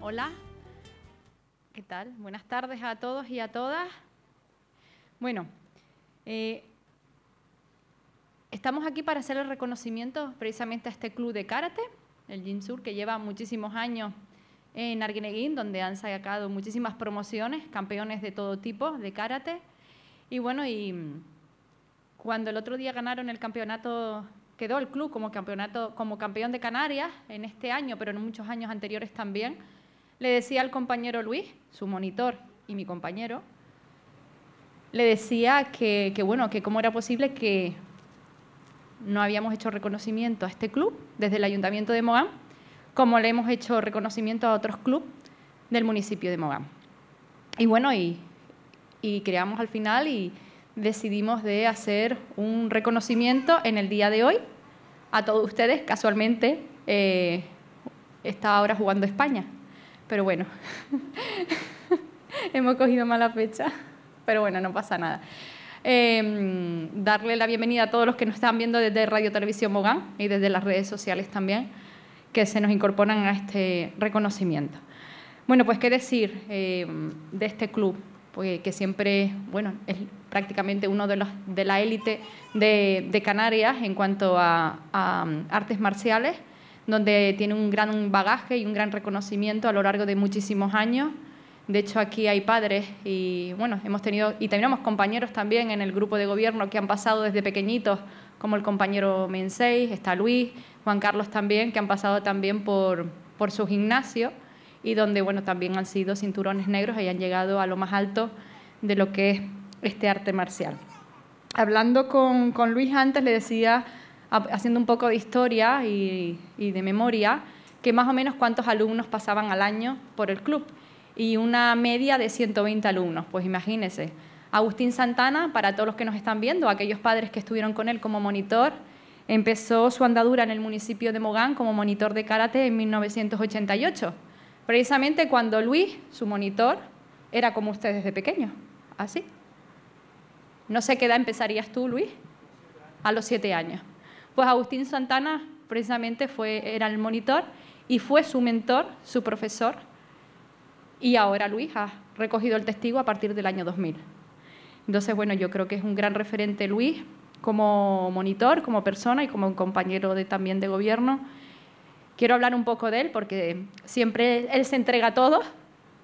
Hola. ¿Qué tal? Buenas tardes a todos y a todas. Bueno, eh, estamos aquí para hacer el reconocimiento precisamente a este club de karate, el Sur, que lleva muchísimos años en Arguineguín, donde han sacado muchísimas promociones, campeones de todo tipo de karate. Y bueno, y mm, cuando el otro día ganaron el campeonato, quedó el club como, campeonato, como campeón de Canarias en este año, pero en muchos años anteriores también le decía al compañero Luis, su monitor y mi compañero, le decía que, bueno, que cómo era posible que no habíamos hecho reconocimiento a este club desde el Ayuntamiento de Mogán, como le hemos hecho reconocimiento a otros clubes del municipio de Mogán. Y bueno, y, creamos al final y decidimos de hacer un reconocimiento en el día de hoy a todos ustedes, casualmente eh, está ahora jugando España. Pero bueno, hemos cogido mala fecha, pero bueno, no pasa nada. Em, darle la bienvenida a todos los que nos están viendo desde Radio Televisión Mogán y desde las redes sociales también, que se nos incorporan a este reconocimiento. Bueno, pues qué decir em, de este club, pues, que siempre bueno, es prácticamente uno de, los, de la élite de, Canarias en cuanto a artes marciales donde tiene un gran bagaje y un gran reconocimiento a lo largo de muchísimos años. De hecho, aquí hay padres y bueno, hemos tenido y tenemos compañeros también en el grupo de gobierno que han pasado desde pequeñitos, como el compañero Menseis, está Luis, Juan Carlos también, que han pasado también por, por su gimnasio y donde bueno, también han sido cinturones negros y han llegado a lo más alto de lo que es este arte marcial. Hablando con, con Luis antes, le decía haciendo un poco de historia y, de memoria, que más o menos cuántos alumnos pasaban al año por el club y una media de 120 alumnos, pues imagínense. Agustín Santana, para todos los que nos están viendo, aquellos padres que estuvieron con él como monitor, empezó su andadura en el municipio de Mogán como monitor de karate en 1988, precisamente cuando Luis, su monitor, era como usted desde pequeño, así. No sé qué edad empezarías tú, Luis, a los siete años. Pues Agustín Santana precisamente fue, era el monitor y fue su mentor, su profesor, y ahora Luis ha recogido el testigo a partir del año 2000. Entonces, bueno, yo creo que es un gran referente Luis como monitor, como persona y como un compañero de, también de gobierno. Quiero hablar un poco de él porque siempre él se entrega a todos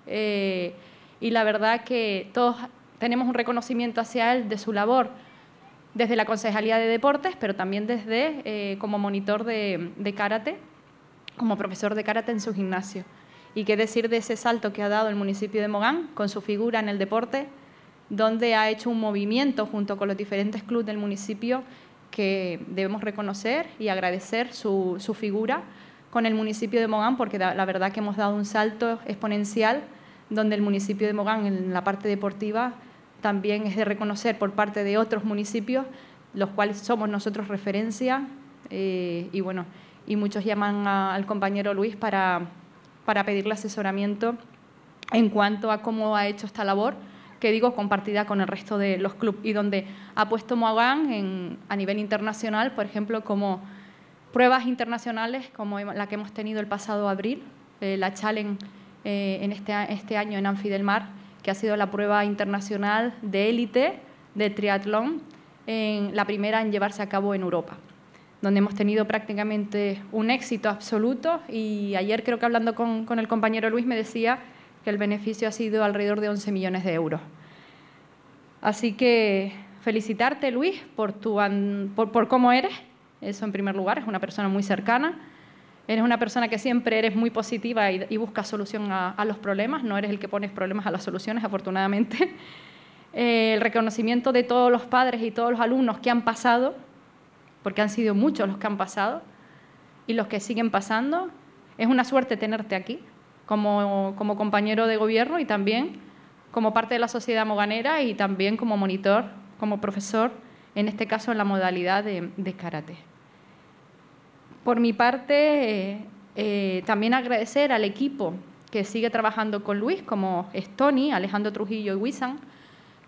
eh, y la verdad que todos tenemos un reconocimiento hacia él de su labor desde la Concejalía de Deportes, pero también desde eh, como monitor de, de, karate, como profesor de karate en su gimnasio. Y qué decir de ese salto que ha dado el municipio de Mogán con su figura en el deporte, donde ha hecho un movimiento junto con los diferentes clubes del municipio que debemos reconocer y agradecer su figura con el municipio de Mogán, porque la verdad que hemos dado un salto exponencial donde el municipio de Mogán en la parte deportiva también es de reconocer por parte de otros municipios, los cuales somos nosotros referencia, eh, y bueno, y muchos llaman al compañero Luis para, para pedirle asesoramiento en cuanto a cómo ha hecho esta labor, que digo, compartida con el resto de los clubes, y donde ha puesto Moagán a nivel internacional, por ejemplo, como pruebas internacionales, como la que hemos tenido el pasado abril, eh, la Challenge eh, en este, este año en Anfi del Mar, que ha sido la prueba internacional de élite de triatlón, en, la primera en llevarse a cabo en Europa, donde hemos tenido prácticamente un éxito absoluto y ayer creo que hablando con, con el compañero Luis me decía que el beneficio ha sido alrededor de 11 millones de euros. Así que felicitarte, Luis, por, tu, por, por cómo eres. Eso en primer lugar, es una persona muy cercana Eres una persona que siempre eres muy positiva y, busca buscas solución a, los problemas, no eres el que pones problemas a las soluciones, afortunadamente. Eh, el reconocimiento de todos los padres y todos los alumnos que han pasado, porque han sido muchos los que han pasado y los que siguen pasando. Es una suerte tenerte aquí como, compañero de gobierno y también como parte de la sociedad moganera y también como monitor, como profesor, en este caso en la modalidad de, de karate. Por mi parte, eh, eh, también agradecer al equipo que sigue trabajando con Luis, como es Tony, Alejandro Trujillo y Wisan,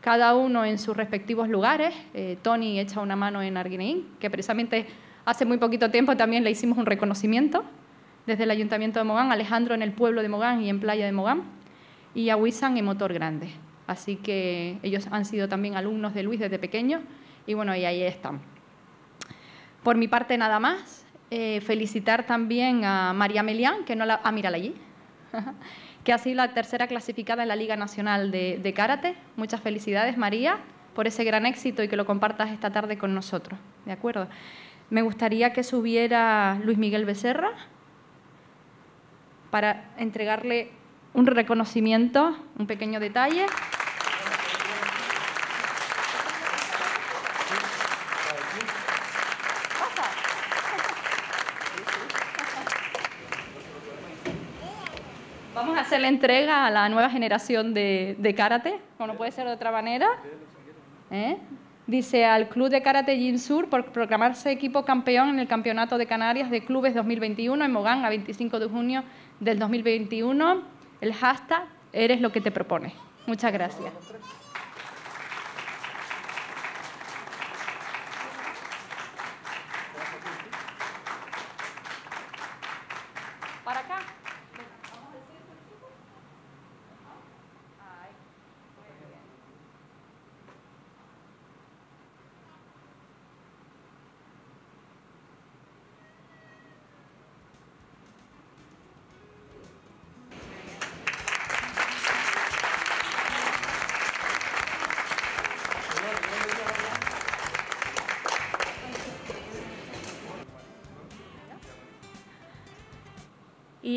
cada uno en sus respectivos lugares. Eh, Tony echa una mano en Arguineín, que precisamente hace muy poquito tiempo también le hicimos un reconocimiento desde el Ayuntamiento de Mogán, Alejandro en el pueblo de Mogán y en Playa de Mogán, y a Wisan en Motor Grande. Así que ellos han sido también alumnos de Luis desde pequeños y bueno, y ahí están. Por mi parte nada más, eh, felicitar también a María Melián, que no la... Ah, allí. que ha sido la tercera clasificada en la Liga Nacional de, de Karate. Muchas felicidades, María, por ese gran éxito y que lo compartas esta tarde con nosotros. ¿De acuerdo? Me gustaría que subiera Luis Miguel Becerra para entregarle un reconocimiento, un pequeño detalle. vamos a hacer la entrega a la nueva generación de, karate, como no puede ser de otra manera. ¿Eh? Dice al Club de Karate Gym Sur por proclamarse equipo campeón en el Campeonato de Canarias de Clubes 2021 en Mogán a 25 de junio del 2021. El hashtag eres lo que te propone Muchas gracias.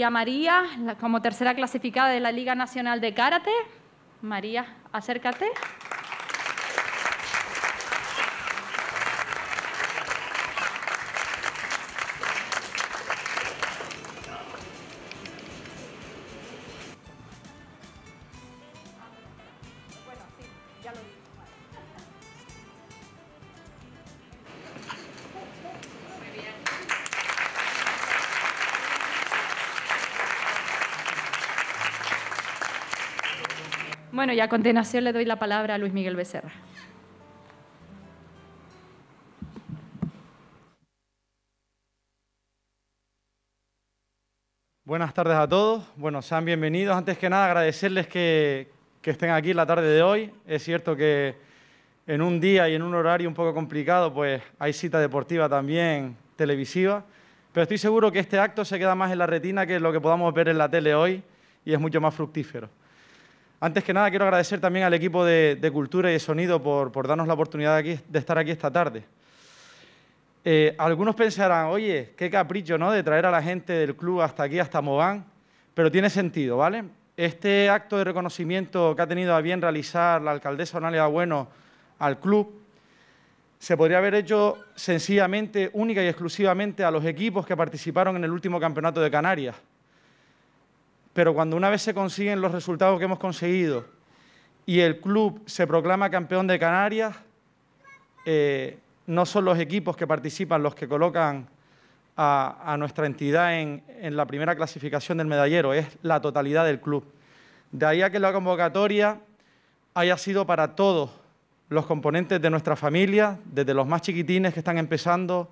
María como tercera clasificada de la Liga Nacional de Karate. María, acércate. Bueno, y a continuación le doy la palabra a Luis Miguel Becerra. Buenas tardes a todos. Bueno, sean bienvenidos. Antes que nada, agradecerles que, estén aquí la tarde de hoy. Es cierto que en un día y en un horario un poco complicado, pues hay cita deportiva también televisiva. Pero estoy seguro que este acto se queda más en la retina que lo que podamos ver en la tele hoy y es mucho más fructífero. Antes que nada, quiero agradecer también al equipo de, Cultura y de Sonido por, darnos la oportunidad de, estar aquí esta tarde. Eh, algunos pensarán, oye, qué capricho, ¿no?, de traer a la gente del club hasta aquí, hasta Mogán, pero tiene sentido, ¿vale? Este acto de reconocimiento que ha tenido a bien realizar la alcaldesa Onalia Bueno al club se podría haber hecho sencillamente, única y exclusivamente a los equipos que participaron en el último campeonato de Canarias, pero cuando una vez se consiguen los resultados que hemos conseguido y el club se proclama campeón de Canarias, eh, no son los equipos que participan los que colocan a, nuestra entidad en la primera clasificación del medallero, es la totalidad del club. De ahí a que la convocatoria haya sido para todos los componentes de nuestra familia, desde los más chiquitines que están empezando,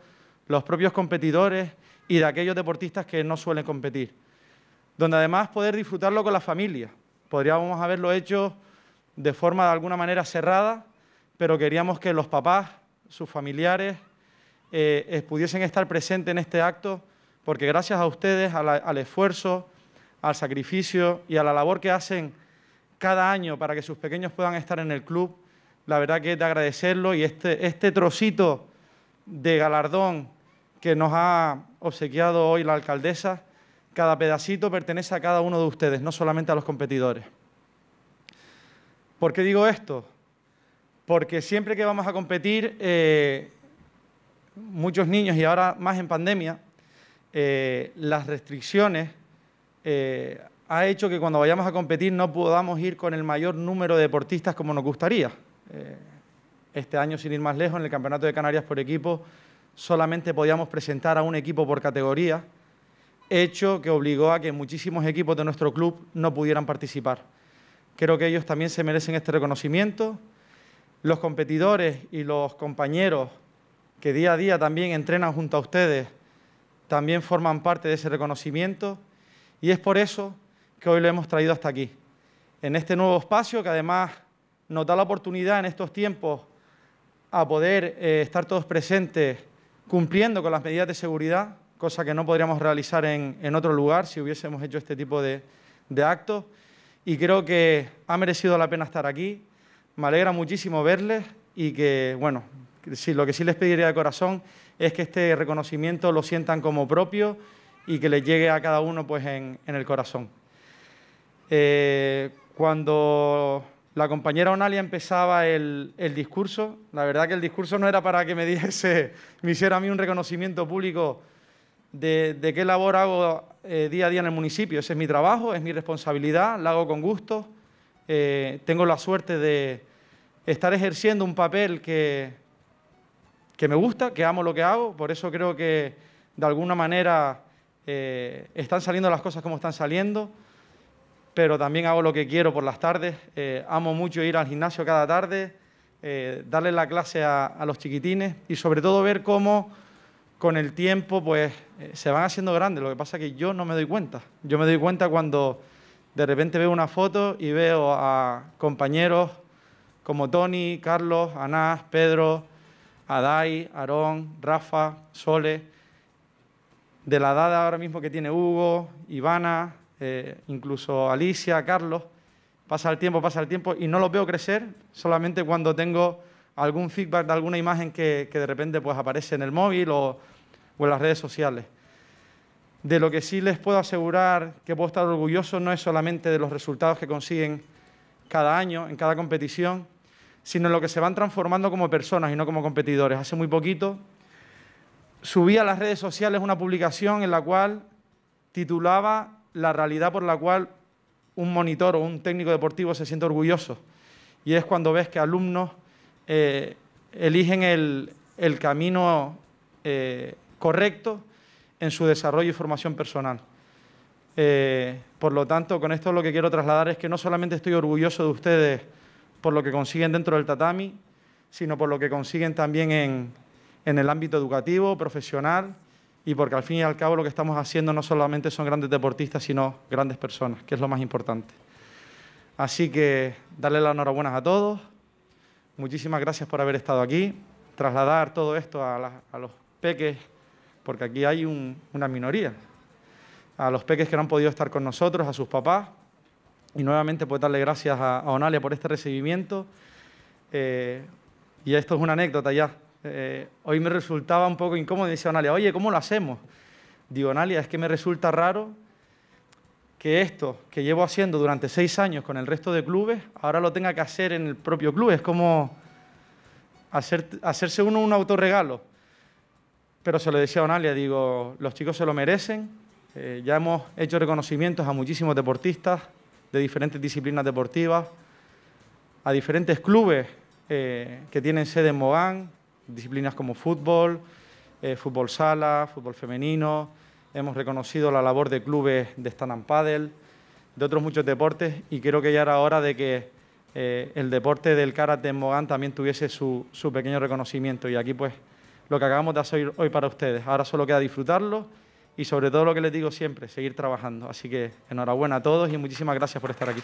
los propios competidores y de aquellos deportistas que no suelen competir donde además poder disfrutarlo con la familia. Podríamos haberlo hecho de forma de alguna manera cerrada, pero queríamos que los papás, sus familiares, eh, pudiesen estar presentes en este acto, porque gracias a ustedes, al esfuerzo, al sacrificio y a la labor que hacen cada año para que sus pequeños puedan estar en el club, la verdad que es de agradecerlo y este, este trocito de galardón que nos ha obsequiado hoy la alcaldesa cada pedacito pertenece a cada uno de ustedes, no solamente a los competidores. ¿Por qué digo esto? Porque siempre que vamos a competir, eh, muchos niños, y ahora más en pandemia, eh, las restricciones han eh, ha hecho que cuando vayamos a competir no podamos ir con el mayor número de deportistas como nos gustaría. este año, sin ir más lejos, en el Campeonato de Canarias por equipo, solamente podíamos presentar a un equipo por categoría hecho que obligó a que muchísimos equipos de nuestro club no pudieran participar. Creo que ellos también se merecen este reconocimiento. Los competidores y los compañeros que día a día también entrenan junto a ustedes también forman parte de ese reconocimiento y es por eso que hoy lo hemos traído hasta aquí, en este nuevo espacio que además nos da la oportunidad en estos tiempos a poder eh, estar todos presentes cumpliendo con las medidas de seguridad cosa que no podríamos realizar en, en otro lugar si hubiésemos hecho este tipo de, de actos. Y creo que ha merecido la pena estar aquí. Me alegra muchísimo verles y que, bueno, lo que sí les pediría de corazón es que este reconocimiento lo sientan como propio y que les llegue a cada uno pues, en, en el corazón. Eh, cuando la compañera Onalia empezaba el, el, discurso, la verdad que el discurso no era para que me diese, me hiciera a mí un reconocimiento público de, qué labor hago eh, día a día en el municipio. Ese es mi trabajo, es mi responsabilidad, la hago con gusto. Eh, tengo la suerte de estar ejerciendo un papel que, que me gusta, que amo lo que hago, por eso creo que de alguna manera eh, están saliendo las cosas como están saliendo, pero también hago lo que quiero por las tardes, amo mucho ir al gimnasio cada tarde, darle la clase a los chiquitines y sobre todo ver cómo con el tiempo pues eh, se van haciendo grandes. Lo que pasa es que yo no me doy cuenta. Yo me doy cuenta cuando de repente veo una foto y veo a compañeros como Tony, Carlos, Anás, Pedro, Adai, Aarón, Rafa, Sole, de la edad ahora mismo que tiene Hugo, Ivana, eh, incluso Alicia, Carlos. Pasa el tiempo, pasa el tiempo y no los veo crecer solamente cuando tengo algún feedback de alguna imagen que, que de repente pues, aparece en el móvil o, o en las redes sociales. De lo que sí les puedo asegurar que puedo estar orgulloso no es solamente de los resultados que consiguen cada año, en cada competición, sino en lo que se van transformando como personas y no como competidores. Hace muy poquito subí a las redes sociales una publicación en la cual titulaba La realidad por la cual un monitor o un técnico deportivo se siente orgulloso. Y es cuando ves que alumnos eh, eligen el, camino eh, correcto en su desarrollo y formación personal. Eh, por lo tanto, con esto lo que quiero trasladar es que no solamente estoy orgulloso de ustedes por lo que consiguen dentro del tatami, sino por lo que consiguen también en, en el ámbito educativo, profesional, y porque al fin y al cabo lo que estamos haciendo no solamente son grandes deportistas, sino grandes personas, que es lo más importante. Así que darle las enhorabuenas a todos. Muchísimas gracias por haber estado aquí. Trasladar todo esto a, los peques, porque aquí hay una minoría. A los peques que no han podido estar con nosotros, a sus papás. Y nuevamente, puedo darle gracias a, Onalia por este recibimiento. Eh, y esto es una anécdota ya. Eh, hoy me resultaba un poco incómodo, dice Onalia, oye, ¿cómo lo hacemos? Digo, Onalia, es que me resulta raro que esto que llevo haciendo durante seis años con el resto de clubes, ahora lo tenga que hacer en el propio club. Es como hacerse uno un autorregalo. Pero se lo decía a Onalia, digo, los chicos se lo merecen. Eh, ya hemos hecho reconocimientos a muchísimos deportistas de diferentes disciplinas deportivas, a diferentes clubes eh, que tienen sede en Mogán, disciplinas como fútbol, eh, fútbol sala, fútbol femenino, hemos reconocido la labor de clubes de stand and paddle, de otros muchos deportes y creo que ya era hora de que eh, el deporte del karate en Mogán también tuviese su, su, pequeño reconocimiento y aquí pues lo que acabamos de hacer hoy para ustedes. Ahora solo queda disfrutarlo y sobre todo lo que les digo siempre, seguir trabajando. Así que enhorabuena a todos y muchísimas gracias por estar aquí.